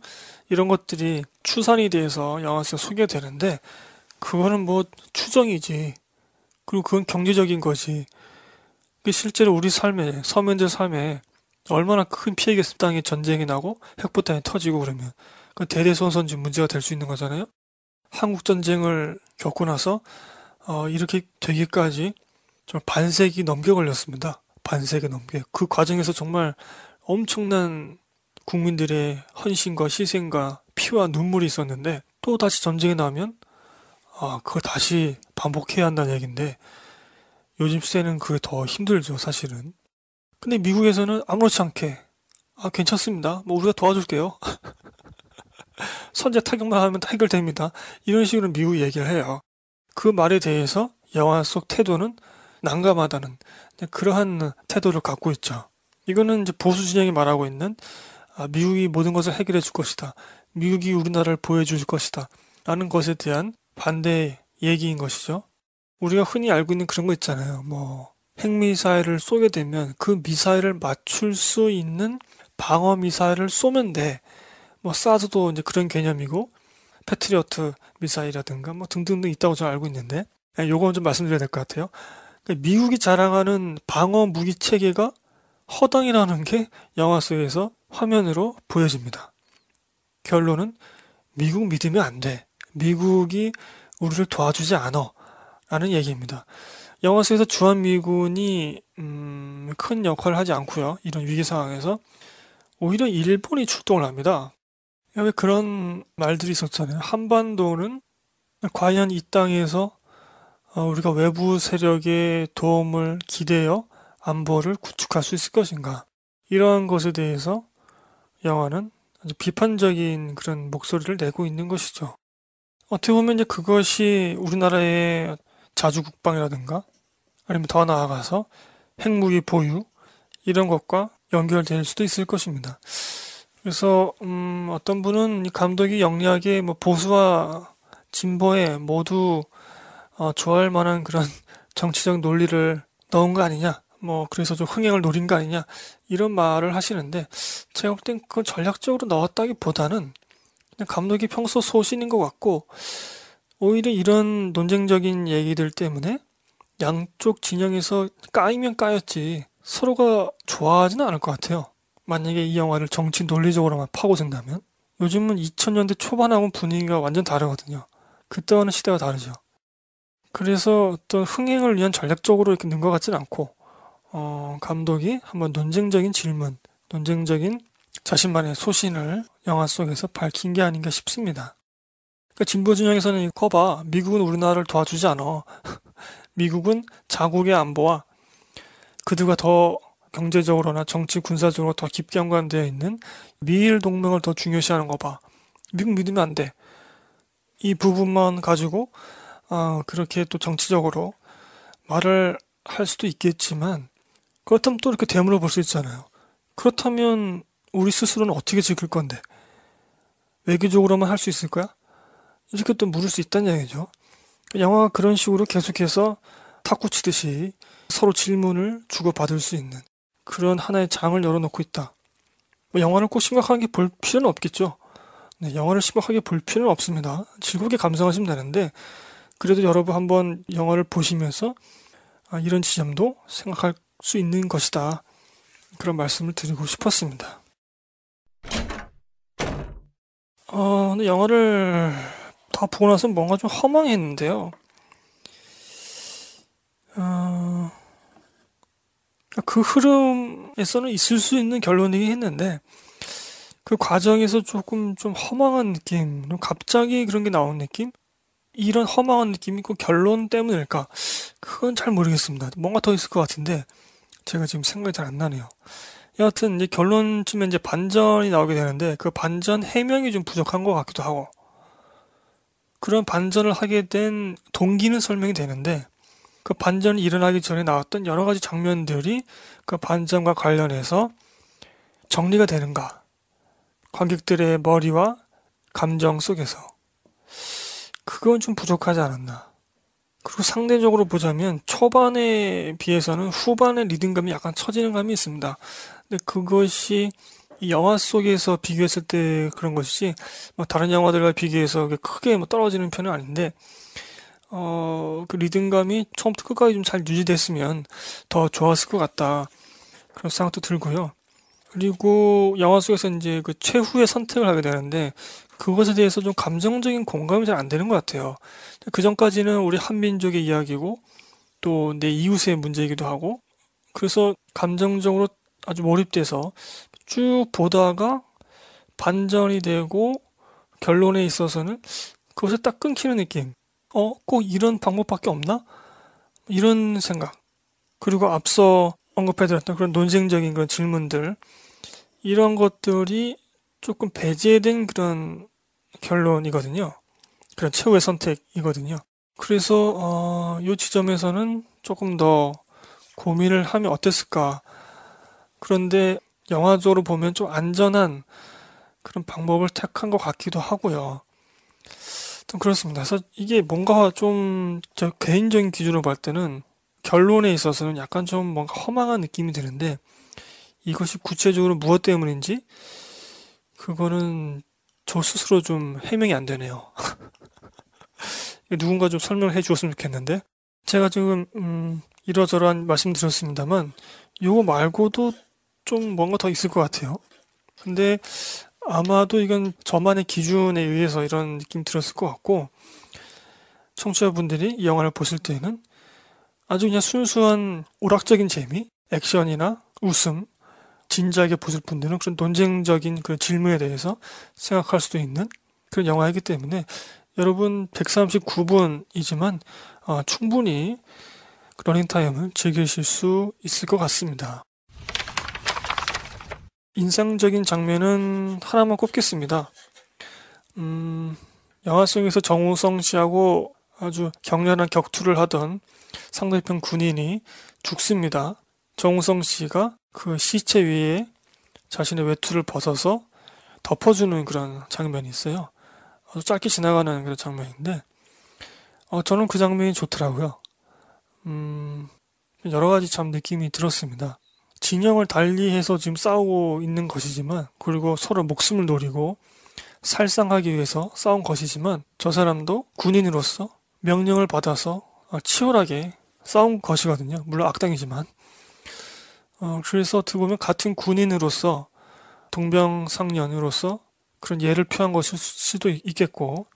이런 것들이 추산이 돼서 영화 속에 소개되는데 그거는 뭐 추정이지 그리고 그건 경제적인 거지. 실제로 우리 삶에, 서민들 삶에 얼마나 큰 피해가 있 땅에 전쟁이 나고 핵폭탄이 터지고 그러면 그 대대손손 문제가 될 수 있는 거잖아요. 한국 전쟁을 겪고 나서 어, 이렇게 되기까지 좀 반세기 넘게 걸렸습니다. 반세기 넘게 그 과정에서 정말 엄청난 국민들의 헌신과 희생과 피와 눈물이 있었는데 또 다시 전쟁이 나면 아 그걸 다시 반복해야 한다는 얘기인데 요즘 시대는 그게 더 힘들죠, 사실은. 근데 미국에서는 아무렇지 않게 아, 괜찮습니다. 뭐 우리가 도와줄게요. 선제 타격만 하면 해결됩니다. 이런 식으로 미국 얘기를 해요. 그 말에 대해서 영화 속 태도는 난감하다는 그러한 태도를 갖고 있죠. 이거는 이제 보수 진영이 말하고 있는 아, 미국이 모든 것을 해결해 줄 것이다. 미국이 우리나라를 보여줄 것이다. 라는 것에 대한 반대의 얘기인 것이죠. 우리가 흔히 알고 있는 그런 거 있잖아요. 뭐 핵미사일을 쏘게 되면 그 미사일을 맞출 수 있는 방어 미사일을 쏘면 돼. 뭐 사드도 이제 그런 개념이고 패트리어트 미사일이라든가 뭐 등등등 있다고 저는 알고 있는데 예, 요건 좀 말씀드려야 될 것 같아요. 그러니까 미국이 자랑하는 방어 무기 체계가 허당이라는 게 영화 속에서 화면으로 보여집니다. 결론은 미국 믿으면 안 돼. 미국이 우리를 도와주지 않아 라는 얘기입니다. 영화 속에서 주한미군이 음, 큰 역할을 하지 않고요. 이런 위기 상황에서 오히려 일본이 출동을 합니다. 왜 그런 말들이 있었잖아요. 한반도는 과연 이 땅에서 어, 우리가 외부 세력의 도움을 기대어 안보를 구축할 수 있을 것인가. 이러한 것에 대해서 영화는 아주 비판적인 그런 목소리를 내고 있는 것이죠. 어떻게 보면 이제 그것이 우리나라의 자주국방이라든가 아니면 더 나아가서 핵무기 보유 이런 것과 연결될 수도 있을 것입니다. 그래서 음, 어떤 분은 이 감독이 영리하게 뭐 보수와 진보에 모두 어, 좋아할 만한 그런 정치적 논리를 넣은 거 아니냐. 뭐 그래서 좀 흥행을 노린 거 아니냐 이런 말을 하시는데 제가 볼 땐 그건 전략적으로 넣었다기보다는 감독이 평소 소신인 것 같고 오히려 이런 논쟁적인 얘기들 때문에 양쪽 진영에서 까이면 까였지 서로가 좋아하지는 않을 것 같아요. 만약에 이 영화를 정치 논리적으로만 파고든다면 요즘은 2000년대 초반하고 분위기가 완전 다르거든요. 그때와는 시대가 다르죠. 그래서 어떤 흥행을 위한 전략적으로 이렇게 는것 같진 않고 어, 감독이 한번 논쟁적인 질문, 논쟁적인 자신만의 소신을 영화 속에서 밝힌 게 아닌가 싶습니다. 그러니까 진보 진영에서는 이봐 미국은 우리나라를 도와주지 않아. 미국은 자국의 안보와 그들과 더 경제적으로나 정치 군사적으로 더 깊게 연관되어 있는 미일 동맹을 더 중요시하는 거 봐. 미국 믿으면 안 돼. 이 부분만 가지고 어, 그렇게 또 정치적으로 말을 할 수도 있겠지만 그렇다면 또 이렇게 대물어 볼 수 있잖아요. 그렇다면 우리 스스로는 어떻게 지킬 건데? 외교적으로만 할 수 있을 거야? 이렇게 또 물을 수 있다는 얘기죠. 영화가 그런 식으로 계속해서 탁구 치듯이 서로 질문을 주고받을 수 있는 그런 하나의 장을 열어놓고 있다. 뭐 영화를 꼭 심각하게 볼 필요는 없겠죠. 네, 영화를 심각하게 볼 필요는 없습니다. 즐겁게 감상하시면 되는데 그래도 여러분 한번 영화를 보시면서 아, 이런 지점도 생각할 수 있는 것이다. 그런 말씀을 드리고 싶었습니다. 어, 근데 영화를 다 보고 나서 뭔가 좀 허망했는데요. 어, 그러니까 그 흐름에서는 있을 수 있는 결론이긴 했는데, 그 과정에서 조금 좀 허망한 느낌, 갑자기 그런 게 나온 느낌? 이런 허망한 느낌이 그 결론 때문일까? 그건 잘 모르겠습니다. 뭔가 더 있을 것 같은데, 제가 지금 생각이 잘 안 나네요. 여하튼 이제 결론쯤에 이제 반전이 나오게 되는데 그 반전 해명이 좀 부족한 것 같기도 하고 그런 반전을 하게 된 동기는 설명이 되는데 그 반전이 일어나기 전에 나왔던 여러 가지 장면들이 그 반전과 관련해서 정리가 되는가 관객들의 머리와 감정 속에서 그건 좀 부족하지 않았나 그리고 상대적으로 보자면 초반에 비해서는 후반의 리듬감이 약간 처지는 감이 있습니다. 근데 그것이 영화 속에서 비교했을 때 그런 것이지 뭐 다른 영화들과 비교해서 크게 뭐 떨어지는 편은 아닌데 어, 그 리듬감이 처음부터 끝까지 좀 잘 유지됐으면 더 좋았을 것 같다 그런 생각도 들고요. 그리고 영화 속에서 이제 그 최후의 선택을 하게 되는데 그것에 대해서 좀 감정적인 공감이 잘 안 되는 것 같아요. 그 전까지는 우리 한민족의 이야기고 또 내 이웃의 문제이기도 하고 그래서 감정적으로 아주 몰입돼서 쭉 보다가 반전이 되고 결론에 있어서는 그것을 딱 끊기는 느낌. 어, 꼭 이런 방법밖에 없나? 이런 생각. 그리고 앞서 언급해드렸던 그런 논쟁적인 그런 질문들. 이런 것들이 조금 배제된 그런 결론이거든요. 그런 최후의 선택이거든요. 그래서, 어, 요 지점에서는 조금 더 고민을 하면 어땠을까 그런데 영화적으로 보면 좀 안전한 그런 방법을 택한 것 같기도 하고요. 좀 그렇습니다. 그래서 이게 뭔가 좀 저 개인적인 기준으로 볼 때는 결론에 있어서는 약간 좀 뭔가 허망한 느낌이 드는데 이것이 구체적으로 무엇 때문인지 그거는 저 스스로 좀 해명이 안 되네요. 누군가 좀 설명을 해 주었으면 좋겠는데 제가 지금 음 이러저러한 말씀 드렸습니다만 요거 말고도 좀 뭔가 더 있을 것 같아요. 근데 아마도 이건 저만의 기준에 의해서 이런 느낌 들었을 것 같고 청취자분들이 이 영화를 보실 때에는 아주 그냥 순수한 오락적인 재미, 액션이나 웃음, 진지하게 보실 분들은 그런 논쟁적인 그 질문에 대해서 생각할 수도 있는 그런 영화이기 때문에 여러분 139분이지만 어, 충분히 러닝타임을 즐기실 수 있을 것 같습니다. 인상적인 장면은 하나만 꼽겠습니다. 음, 영화 속에서 정우성 씨하고 아주 격렬한 격투를 하던 상대편 군인이 죽습니다. 정우성 씨가 그 시체 위에 자신의 외투를 벗어서 덮어주는 그런 장면이 있어요. 아주 짧게 지나가는 그런 장면인데, 어, 저는 그 장면이 좋더라고요. 음, 여러 가지 참 느낌이 들었습니다. 진영을 달리해서 지금 싸우고 있는 것이지만 그리고 서로 목숨을 노리고 살상하기 위해서 싸운 것이지만 저 사람도 군인으로서 명령을 받아서 어, 치열하게 싸운 것이거든요. 물론 악당이지만. 어, 그래서 어떻게 보면 같은 군인으로서 동병상련으로서 그런 예를 표한 것일 수도 있겠고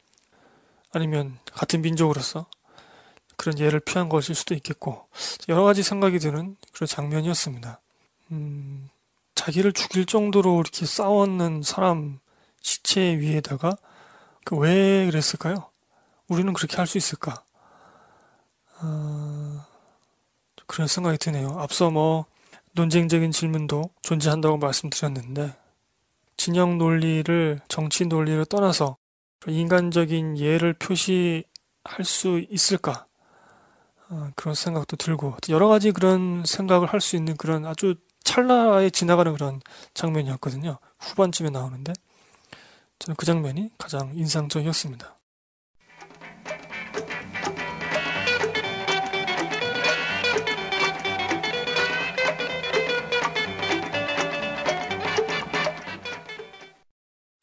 아니면 같은 민족으로서 그런 예를 표한 것일 수도 있겠고 여러 가지 생각이 드는 그런 장면이었습니다. 음, 자기를 죽일 정도로 이렇게 싸웠는 사람 시체 위에다가 그 왜 그랬을까요? 우리는 그렇게 할 수 있을까? 어, 그런 생각이 드네요. 앞서 뭐 논쟁적인 질문도 존재한다고 말씀드렸는데 진영 논리를 정치 논리를 떠나서 인간적인 예를 표시할 수 있을까? 어, 그런 생각도 들고 여러 가지 그런 생각을 할 수 있는 그런 아주 찰나에 지나가는 그런 장면이었거든요. 후반쯤에 나오는데 저는 그 장면이 가장 인상적이었습니다.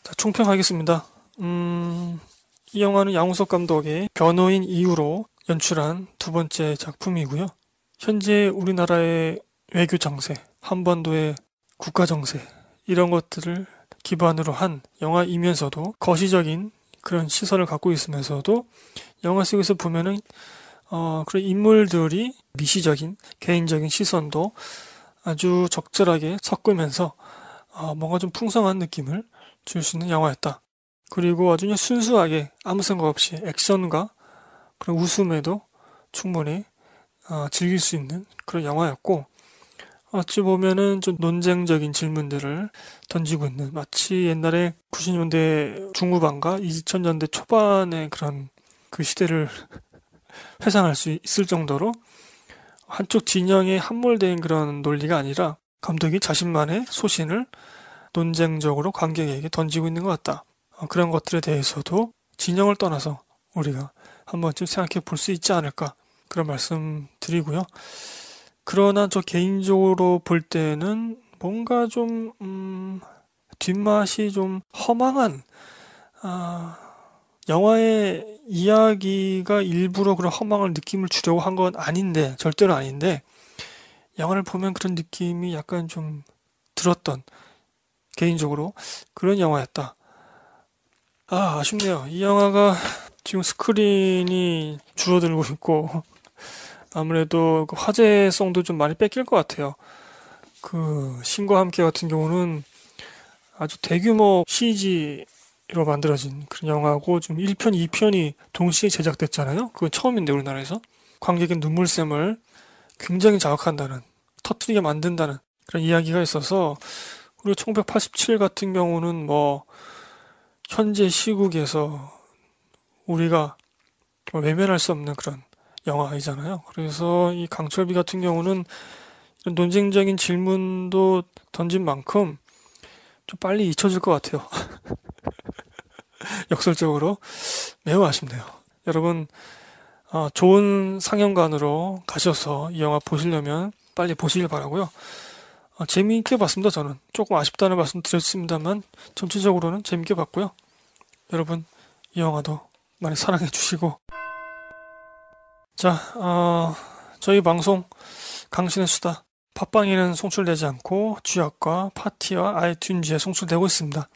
자, 총평하겠습니다. 음, 이 영화는 양우석 감독의 변호인 이후로 연출한 두 번째 작품이고요. 현재 우리나라의 외교 정세, 한반도의 국가 정세 이런 것들을 기반으로 한 영화이면서도 거시적인 그런 시선을 갖고 있으면서도 영화 속에서 보면은 어, 그런 인물들이 미시적인 개인적인 시선도 아주 적절하게 섞으면서 어, 뭔가 좀 풍성한 느낌을 줄 수 있는 영화였다. 그리고 아주 순수하게 아무 생각 없이 액션과 그런 웃음에도 충분히 어, 즐길 수 있는 그런 영화였고 어찌 보면은 좀 논쟁적인 질문들을 던지고 있는 마치 옛날에 90년대 중후반과 2000년대 초반의 그런 그 시대를 회상할 수 있을 정도로 한쪽 진영에 함몰된 그런 논리가 아니라 감독이 자신만의 소신을 논쟁적으로 관객에게 던지고 있는 것 같다. 어, 그런 것들에 대해서도 진영을 떠나서 우리가 한 번쯤 생각해 볼 수 있지 않을까 그런 말씀 드리고요. 그러나 저 개인적으로 볼 때는 뭔가 좀 음, 뒷맛이 좀 허망한 아, 영화의 이야기가 일부러 그런 허망한 느낌을 주려고 한 건 아닌데 절대로 아닌데 영화를 보면 그런 느낌이 약간 좀 들었던 개인적으로 그런 영화였다. 아 아쉽네요. 이 영화가 지금 스크린이 줄어들고 있고 아무래도 그 화제성도 좀 많이 뺏길 것 같아요. 그 신과 함께 같은 경우는 아주 대규모 CG로 만들어진 그런 영화고 좀 1편, 2편이 동시에 제작됐잖아요. 그건 처음인데 우리나라에서 관객의 눈물샘을 굉장히 자극한다는 터트리게 만든다는 그런 이야기가 있어서 그리고 1987 같은 경우는 뭐 현재 시국에서 우리가 외면할 수 없는 그런 영화이잖아요. 그래서 이 강철비 같은 경우는 논쟁적인 질문도 던진 만큼 좀 빨리 잊혀질 것 같아요. 역설적으로 매우 아쉽네요. 여러분 어, 좋은 상영관으로 가셔서 이 영화 보시려면 빨리 보시길 바라고요. 어, 재미있게 봤습니다. 저는 조금 아쉽다는 말씀 드렸습니다만 전체적으로는 재미있게 봤고요. 여러분 이 영화도 많이 사랑해 주시고 자, 어, 저희 방송 강신의 수다 팟빵에는 송출되지 않고 쥐약과 파티와 아이튠즈에 송출되고 있습니다.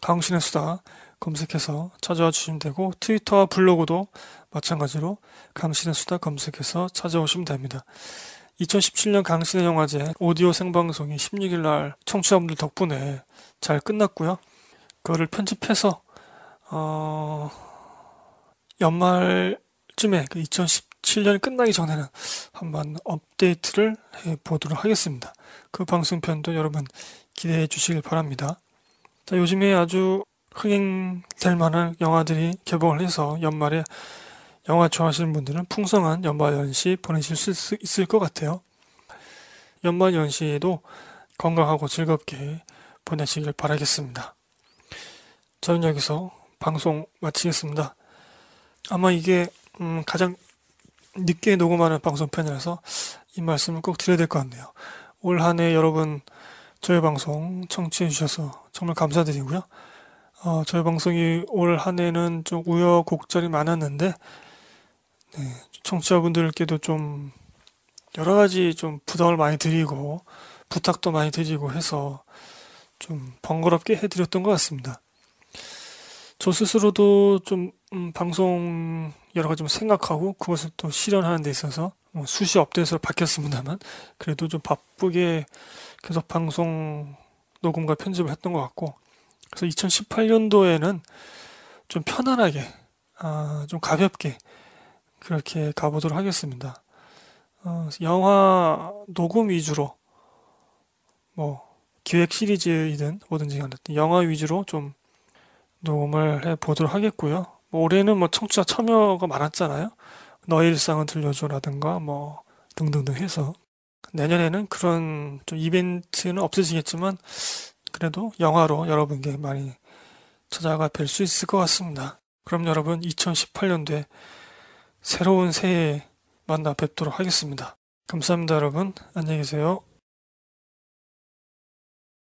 강신의 수다 검색해서 찾아와 주시면 되고 트위터와 블로그도 마찬가지로 강신의 수다 검색해서 찾아오시면 됩니다. 2017년 강신의 영화제 오디오 생방송이 16일 날 청취자분들 덕분에 잘 끝났고요. 그거를 편집해서 어... 연말쯤에 그2017년 7년이 끝나기 전에는 한번 업데이트를 해 보도록 하겠습니다. 그 방송편도 여러분 기대해 주시길 바랍니다. 자, 요즘에 아주 흥행될 만한 영화들이 개봉을 해서 연말에 영화 좋아하시는 분들은 풍성한 연말 연시 보내실 수 있을 것 같아요. 연말 연시에도 건강하고 즐겁게 보내시길 바라겠습니다. 저는 여기서 방송 마치겠습니다. 아마 이게 음, 가장 늦게 녹음하는 방송편이라서 이 말씀을 꼭 드려야 될 것 같네요. 올 한해 여러분 저희 방송 청취해 주셔서 정말 감사드리고요. 어, 저희 방송이 올 한 해는 좀 우여곡절이 많았는데 네, 청취자분들께도 좀 여러 가지 좀 부담을 많이 드리고 부탁도 많이 드리고 해서 좀 번거롭게 해드렸던 것 같습니다. 저 스스로도 좀 음, 방송 여러 가지 뭐 생각하고 그것을 또 실현하는 데 있어서 뭐 수시 업데이트로 바뀌었습니다만 그래도 좀 바쁘게 계속 방송 녹음과 편집을 했던 것 같고 그래서 2018년도에는 좀 편안하게 아, 좀 가볍게 그렇게 가보도록 하겠습니다. 어, 영화 녹음 위주로 뭐 기획 시리즈이든 뭐든지 영화 위주로 좀 녹음을 해 보도록 하겠고요. 뭐 올해는 뭐 청취자 참여가 많았잖아요. 너의 일상은 들려줘라든가 뭐 등등등 해서 내년에는 그런 좀 이벤트는 없으시겠지만 그래도 영화로 여러분께 많이 찾아가 뵐 수 있을 것 같습니다. 그럼 여러분 2018년도에 새로운 새해 만나 뵙도록 하겠습니다. 감사합니다 여러분. 안녕히 계세요.